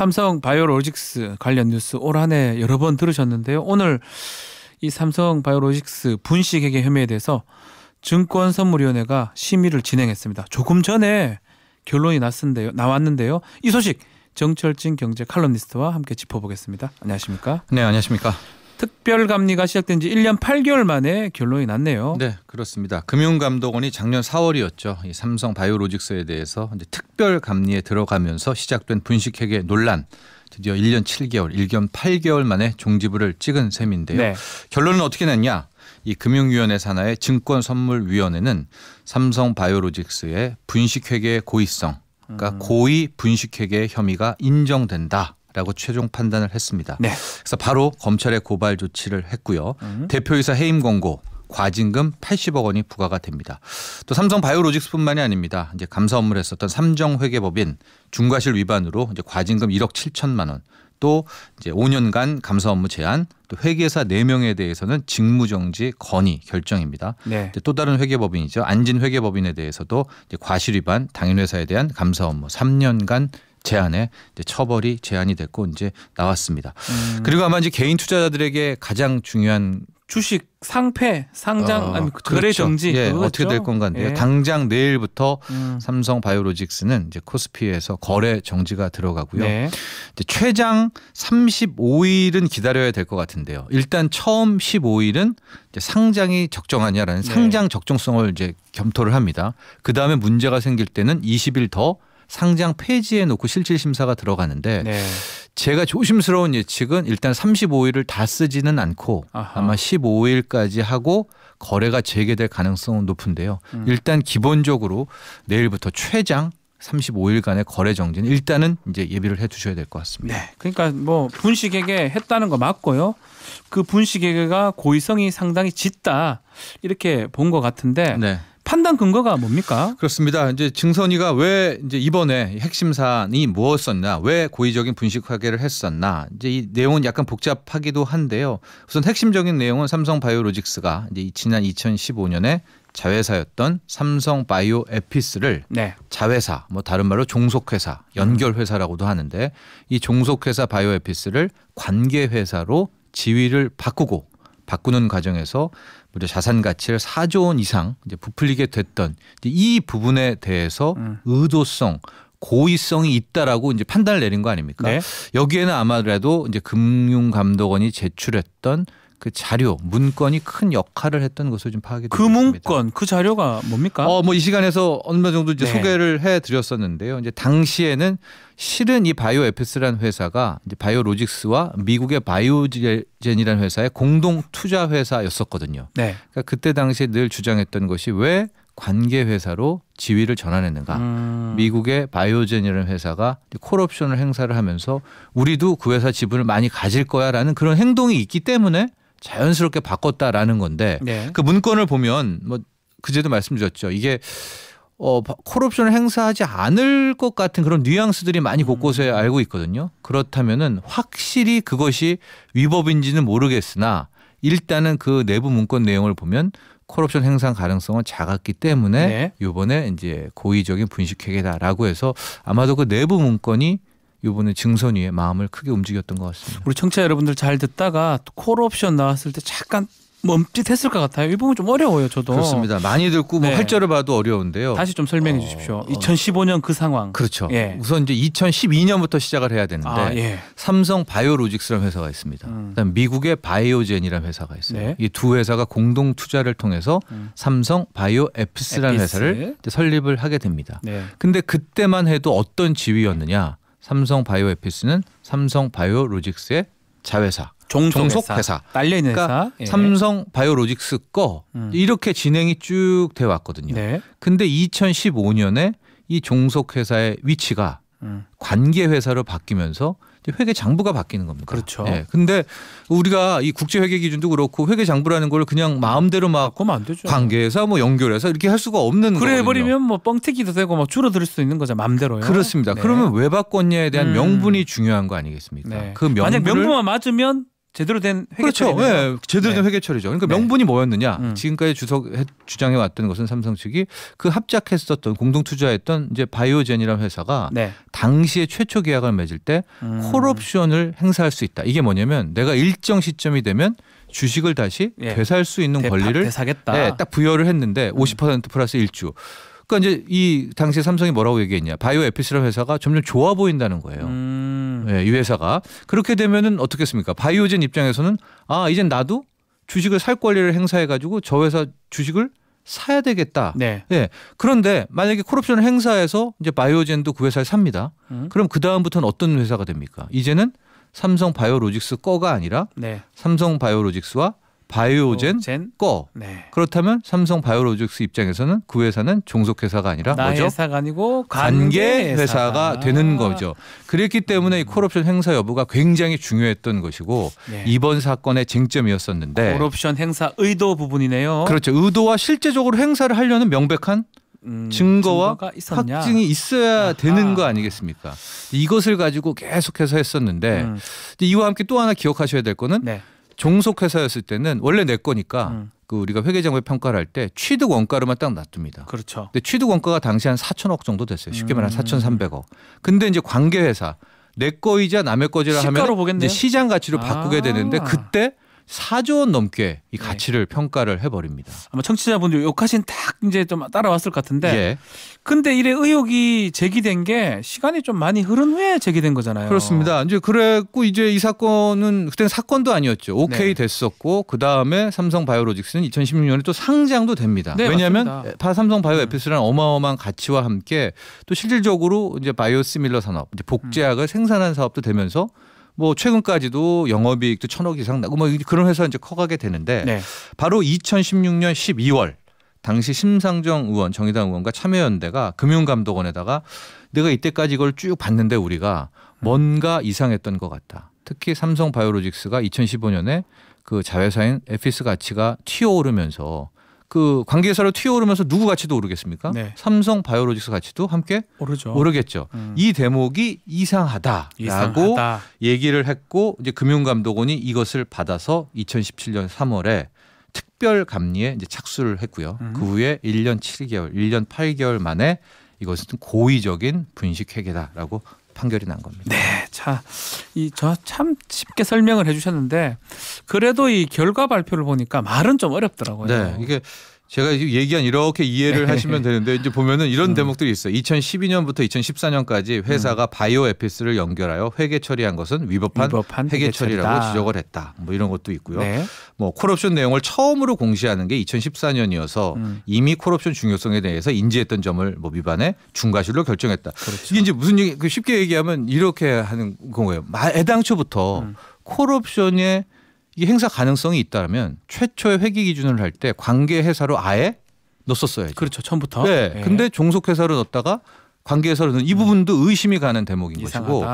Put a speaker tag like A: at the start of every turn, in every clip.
A: 삼성 바이오로직스 관련 뉴스 올 한해 여러 번 들으셨는데요. 오늘 이 삼성 바이오로직스 분식회계 혐의에 대해서 증권선물위원회가 심의를 진행했습니다. 조금 전에 결론이 났는데요. 나왔는데요. 이 소식 정철진 경제 칼럼니스트와 함께 짚어보겠습니다. 안녕하십니까?
B: 네, 안녕하십니까?
A: 특별 감리가 시작된 지 1년 8개월 만에 결론이 났네요.
B: 네, 그렇습니다. 금융감독원이 작년 4월이었죠. 이 삼성 바이오로직스에 대해서 특별 감리에 들어가면서 시작된 분식회계 논란 드디어 1년 7개월, 1년 8개월 만에 종지부를 찍은 셈인데요. 네. 결론은 어떻게 냈냐이 금융위원회 산하의 증권선물위원회는 삼성바이오로직스의 분식회계 고의성, 그러니까 음. 고의 분식회계 혐의가 인정된다. 라고 최종 판단을 했습니다. 네. 그래서 바로 검찰의 고발 조치를 했고요. 음. 대표이사 해임 권고 과징금 80억 원이 부과가 됩니다. 또 삼성 바이오로직스뿐만이 아닙니다. 이제 감사 업무를 했었던 삼정회계법인 중과실 위반으로 이제 과징금 1억 7천만 원, 또 이제 5년간 감사 업무 제한, 또 회계사 4명에 대해서는 직무정지 건의 결정입니다. 네. 또 다른 회계법인이죠. 안진 회계법인에 대해서도 과실 위반, 당일 회사에 대한 감사 업무 3년간 제안에 이제 처벌이 제한이 됐고 이제 나왔습니다. 음. 그리고 아마 이제 개인 투자자들에게 가장 중요한
A: 주식 상패 상장 어, 아니 거래 그렇죠. 정지 예, 어떻게 될건가인 예.
B: 당장 내일부터 음. 삼성 바이오로직스는 이제 코스피에서 거래 정지가 들어가고요. 네. 이제 최장 35일은 기다려야 될 것 같은데요. 일단 처음 15일은 이제 상장이 적정하냐라는 네. 상장 적정성을 이제 검토를 합니다. 그 다음에 문제가 생길 때는 20일 더 상장 폐지해 놓고 실질 심사가 들어가는데 네. 제가 조심스러운 예측은 일단 35일을 다 쓰지는 않고 아하. 아마 15일까지 하고 거래가 재개될 가능성은 높은데요. 음. 일단 기본적으로 내일부터 최장 35일간의 거래 정지는 일단은 이제 예비를 해 두셔야 될
A: 것 같습니다. 네. 그러니까 뭐 분식에게 했다는 거 맞고요. 그 분식에게가 고의성이 상당히 짙다. 이렇게 본 것 같은데 네. 판단 근거가 뭡니까?
B: 그렇습니다. 이제 증선위가 왜 이제 이번에 핵심 사안이 무엇었나, 왜 고의적인 분식 화계를 했었나, 이제 이 내용은 약간 복잡하기도 한데요. 우선 핵심적인 내용은 삼성바이오로직스가 이제 지난 2015년에 자회사였던 삼성바이오 에피스를 네. 자회사, 뭐 다른 말로 종속회사, 연결회사라고도 하는데 이 종속회사 바이오 에피스를 관계회사로 지위를 바꾸고 바꾸는 과정에서 무려 자산 가치를 4조 원 이상 이제 부풀리게 됐던 이 부분에 대해서 음. 의도성 고의성이 있다라고 이제 판단을 내린 거 아닙니까? 네. 여기에는 아마도 이제 금융감독원이 제출했던 그 자료 문건이 큰 역할을 했던 것을 좀 파악이 그 문건 있니다그 자료가 뭡니까? 어뭐 이 시간에서 어느 정도 이제 네. 소개를 해드렸었는데요. 이제 당시에는 실은 이바이오에피스라 회사가 이제 바이오로직스와 미국의 바이오젠이라는 회사의 공동 투자 회사였었거든요. 네. 그러니까 그때 당시에 늘 주장했던 것이 왜 관계 회사로 지위를 전환했는가? 음. 미국의 바이오젠이라는 회사가 콜옵션을 행사를 하면서 우리도 그 회사 지분을 많이 가질 거야라는 그런 행동이 있기 때문에 자연스럽게 바꿨다라는 건데 네. 그 문건을 보면 뭐 그제도 말씀드렸죠. 이게 어, 콜옵션을 행사하지 않을 것 같은 그런 뉘앙스들이 많이 곳곳에 음. 알고 있거든요. 그렇다면은 확실히 그것이 위법인지는 모르겠으나 일단은 그 내부 문건 내용을 보면 콜옵션 행사 가능성은 작았기 때문에 네. 이번에 이제 고의적인 분식회계다라고 해서 아마도 그 내부 문건이 이번에 증선 위에 마음을 크게 움직였던 것 같습니다.
A: 우리 청취자 여러분들 잘 듣다가 콜 옵션 나왔을 때 잠깐 멈칫했을 것 같아요. 이 부분 좀 어려워요, 저도. 그렇습니다. 많이 듣고 뭐 네. 활자를
B: 봐도 어려운데요. 다시 좀
A: 설명해 어, 주십시오. 어, 2015년 그 상황. 그렇죠. 예.
B: 우선 이제 2012년부터 시작을 해야 되는데 아, 예. 삼성 바이오로직스라는 회사가 있습니다. 음. 그다음 미국의 바이오젠이라는 회사가 있어요. 네. 이두 회사가 공동 투자를 통해서 음. 삼성 바이오에프스라는 회사를 설립을 하게 됩니다. 네. 근데 그때만 해도 어떤 지위였느냐? 삼성 바이오 에피스는 삼성 바이오 로직스의 자회사 종속 그러니까 회사 딸려 있는 그러니까 예. 삼성 바이오로직스 거 음. 이렇게 진행이 쭉 돼 왔거든요. 네. 근데 2015년에 이 종속 회사의 위치가 음. 관계 회사로 바뀌면서 회계 장부가 바뀌는 겁니다. 그렇죠. 예. 근데 우리가 이 국제 회계 기준도 그렇고 회계 장부라는 걸 그냥 마음대로 막 관계해서 뭐 연결해서 이렇게 할 수가 없는 거예요. 그래 버리면
A: 뭐 뻥튀기도 되고 뭐 줄어들 수 있는 거죠. 마음대로요. 그렇습니다. 네. 그러면
B: 왜 바꿨냐에 대한 음. 명분이 중요한 거
A: 아니겠습니까? 네. 그 명분을 만약 명분만 맞으면 제대로 된 회계 그렇죠. 처리 예, 네, 제대로 된 네. 회계
B: 처리죠. 그러니까 네. 명분이 뭐였느냐? 음. 지금까지 주석 주장해 왔던 것은 삼성 측이 그 합작했었던 공동 투자했던 이제 바이오젠이라는 회사가 네. 당시에 최초 계약을 맺을 때 음. 콜옵션을 행사할 수 있다. 이게 뭐냐면 내가 일정 시점이 되면 주식을 다시 예. 되살 수 있는 대, 권리를 네, 딱 부여를 했는데 50% 음. 플러스 일주 그러니까 이제 이 당시에 삼성이 뭐라고 얘기했냐. 바이오 에피스라 회사가 점점 좋아 보인다는 거예요. 음. 네, 이 회사가 그렇게 되면은 어떻겠습니까? 바이오젠 입장에서는 아 이젠 나도 주식을 살 권리를 행사해가지고 저 회사 주식을 사야 되겠다. 네. 예. 그런데 만약에 콜옵션을 행사해서 이제 바이오젠도 그 회사를 삽니다. 음. 그럼 그 다음부터는 어떤 회사가 됩니까? 이제는 삼성 바이오로직스 꺼가 아니라 네. 삼성 바이오로직스와 바이오젠 꺼. 네. 그렇다면 삼성 바이오로직스 입장에서는 그 회사는 종속회사가 아니라 뭐죠? 회사가 아니고 관계 회사가 되는 거죠. 그랬기 때문에 이 콜옵션 행사 여부가 굉장히 중요했던 것이고 네. 이번 사건의 쟁점이었었는데 콜옵션
A: 행사 의도 부분이네요.
B: 그렇죠. 의도와 실제적으로 행사를 하려는 명백한 음, 증거와 확증이 있어야 아하. 되는 거 아니겠습니까? 이것을 가지고 계속해서 했었는데 음. 이와 함께 또 하나 기억하셔야 될 거는 네. 종속회사였을 때는 원래 내 거니까 음. 그 우리가 회계정보 평가를 할 때 취득 원가로만 딱 놔둡니다. 그렇죠. 근데 취득 원가가 당시 한 4천억 정도 됐어요. 쉽게 말하면 4,300억. 음. 근데 이제 관계회사 내 거이자 남의 거지라 하면 보겠네요? 이제 시장 가치로 아. 바꾸게 되는데 그때 4조 원 넘게 이 네. 가치를 네. 평가를 해버립니다.
A: 아마 청취자분들 욕하신 딱 이제 좀 따라왔을 것 같은데. 예. 근데 이래 의혹이 제기된 게 시간이 좀 많이 흐른 후에 제기된 거잖아요. 그렇습니다.
B: 이제 그랬고 이제 이 사건은 그때 사건도 아니었죠. 오케이 네. 됐었고 그 다음에 삼성 바이오로직스는 2016년에 또 상장도 됩니다. 네, 왜냐하면 다 삼성 바이오 네. 에피스라는 어마어마한 가치와 함께 또 실질적으로 이제 바이오시밀러 산업, 이제 복제약을 음. 생산한 사업도 되면서 뭐 최근까지도 영업이익도 천억 이상 나고 뭐 그런 회사 이제 커가게 되는데 네. 바로 2016년 12월 당시 심상정 의원 정의당 의원과 참여연대가 금융감독원에다가 내가 이때까지 이걸 쭉 봤는데 우리가 뭔가 이상했던 것 같다. 특히 삼성 바이오로직스가 2015년에 그 자회사인 에피스 가치가 튀어오르면서 그 관계사로 튀어오르면서 누구 가치도 오르겠습니까? 네. 삼성 바이오로직스 가치도 함께
A: 오르죠. 오르겠죠. 음.
B: 이 대목이 이상하다라고 이상하다. 얘기를 했고 이제 금융감독원이 이것을 받아서 2017년 3월에 특별 감리에 이제 착수를 했고요. 음. 그 후에 1년 7개월, 1년 8개월 만에 이것은 고의적인 분식 회계다라고 판결이 난 겁니다. 네,
A: 자이 저 참 쉽게 설명을 해주셨는데 그래도 이 결과 발표를 보니까 말은 좀 어렵더라고요. 네,
B: 이게 제가 얘기한 이렇게 이해를 네. 하시면 되는데 이제 보면은 이런 음. 대목들이 있어요. 2012년부터 2014년까지 회사가 음. 바이오 에피스를 연결하여 회계 처리한 것은 위법한, 위법한 회계 처리라고 지적을 했다. 뭐 이런 것도 있고요. 네. 뭐 콜옵션 내용을 처음으로 공시하는 게 2014년이어서 음. 이미 콜옵션 중요성에 대해서 인지했던 점을 뭐 위반해 중과실로 결정했다. 그렇죠. 이게 이제 무슨 얘기 그 쉽게 얘기하면 이렇게 하는 거예요. 애당초부터 음. 콜옵션의 이게 행사 가능성이 있다면 최초의 회계 기준을 할 때 관계 회사로 아예 넣었어야죠. 었 그렇죠. 처음부터. 네. 예. 근데 종속 회사로 넣었다가 관계 회사로 넣는 이 부분도 의심이 가는 대목인 이상하다. 것이고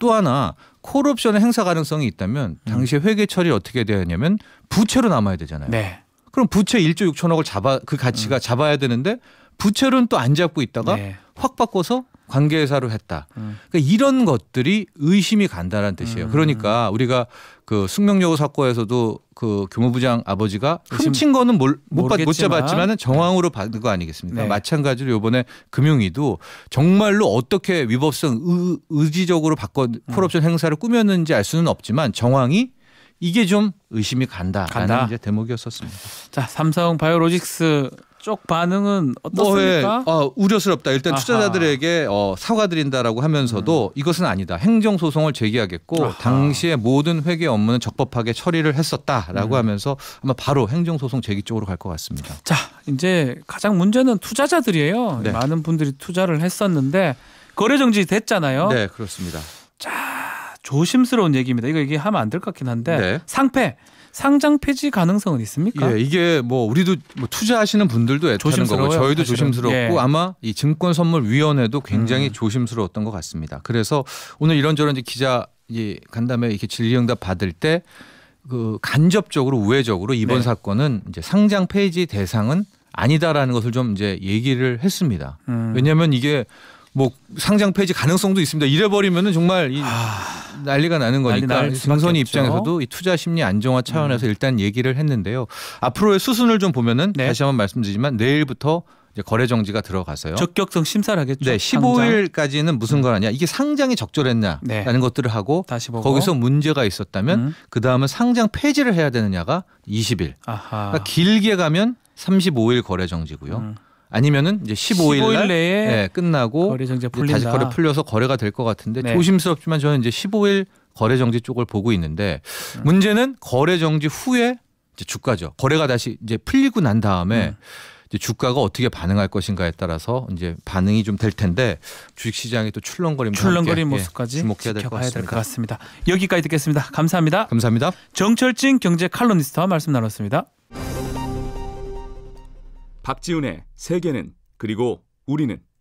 B: 또 하나 콜옵션의 행사 가능성이 있다면 음. 당시에 회계 처리 어떻게 되었냐면 부채로 남아야 되잖아요. 네. 그럼 부채 1조 6천억을 잡아 그 가치가 음. 잡아야 되는데 부채로는 또 안 잡고 있다가 네. 확 바꿔서 관계회사로 했다. 음. 그러니까 이런 것들이 의심이 간다는 뜻이에요. 음. 그러니까 우리가 그 숙명여고 사건에서도 그 교무부장 아버지가 훔친 거는 몰, 못, 받, 못 잡았지만 은 네. 정황으로 받은 거 아니겠습니까? 네. 마찬가지로 이번에 금융위도 정말로 어떻게 위법성 의, 의지적으로 바꿔 음. 콜옵션 행사를 꾸몄는지 알 수는 없지만 정황이 이게 좀 의심이 간다라는 간다. 이제
A: 대목이었었습니다. 자, 삼성 바이오로직스 쪽 반응은 어떻습니까? 뭐, 예.
B: 어, 우려스럽다. 일단 투자자들에게 어, 사과드린다라고 하면서도 음. 이것은 아니다. 행정 소송을 제기하겠고 아하. 당시에 모든 회계 업무는 적법하게 처리를 했었다라고 음. 하면서 아마 바로 행정 소송 제기 쪽으로 갈 것 같습니다. 자,
A: 이제 가장 문제는 투자자들이에요. 네. 많은 분들이 투자를 했었는데 거래 정지 됐잖아요. 네,
B: 그렇습니다. 자,
A: 조심스러운 얘기입니다. 이거 얘기하면 안 될 것 같긴 한데 네. 상패 상장 폐지 가능성은 있습니까? 예, 이게 뭐 우리도 뭐 투자하시는 분들도 애타는 거고 저희도 사실은. 조심스럽고 예. 아마
B: 이 증권선물위원회도 음. 굉장히 음. 조심스러웠던 것 같습니다. 그래서 오늘 이런저런 기자 이 간담회 이렇게 질의응답 받을 때그 간접적으로 우회적으로 이번 네. 사건은 이제 상장 폐지 대상은 아니다라는 것을 좀 이제 얘기를 했습니다. 음. 왜냐하면 이게 뭐 상장 폐지 가능성도 있습니다. 이래 버리면은 정말 이 아... 난리가 나는 거니까 증선이 입장에서도 이 투자 심리 안정화 차원에서 음. 일단 얘기를 했는데요. 앞으로의 수순을 좀 보면은 네. 다시 한번 말씀드리지만 내일부터 이제 거래 정지가 들어가서요.
A: 적격성 심사를 하겠죠. 네, 15일까지는
B: 무슨 걸 하냐. 이게 상장이 적절했냐라는 네. 것들을 하고 거기서 문제가 있었다면 음. 그다음은 상장 폐지를 해야 되느냐가 20일. 아하. 그러니까 길게 가면 35일 거래 정지고요. 음. 아니면은 이제 15일, 15일 내에 네, 끝나고 거래 정지 다시 거래 풀려서 거래가 될 것 같은데 네. 조심스럽지만 저는 이제 15일 거래 정지 쪽을 보고 있는데 음. 문제는 거래 정지 후에 이제 주가죠. 거래가 다시 이제 풀리고 난 다음에 음. 이제 주가가 어떻게 반응할 것인가에 따라서
A: 이제 반응이 좀 될 텐데 주식 시장이 또 출렁거림 출렁거림 예, 모습까지 주목해야 될것 같습니다. 같습니다. 여기까지 듣겠습니다. 감사합니다. 감사합니다. 정철진 경제 칼럼니스트와 말씀 나눴습니다. 박지훈의 세계는 그리고 우리는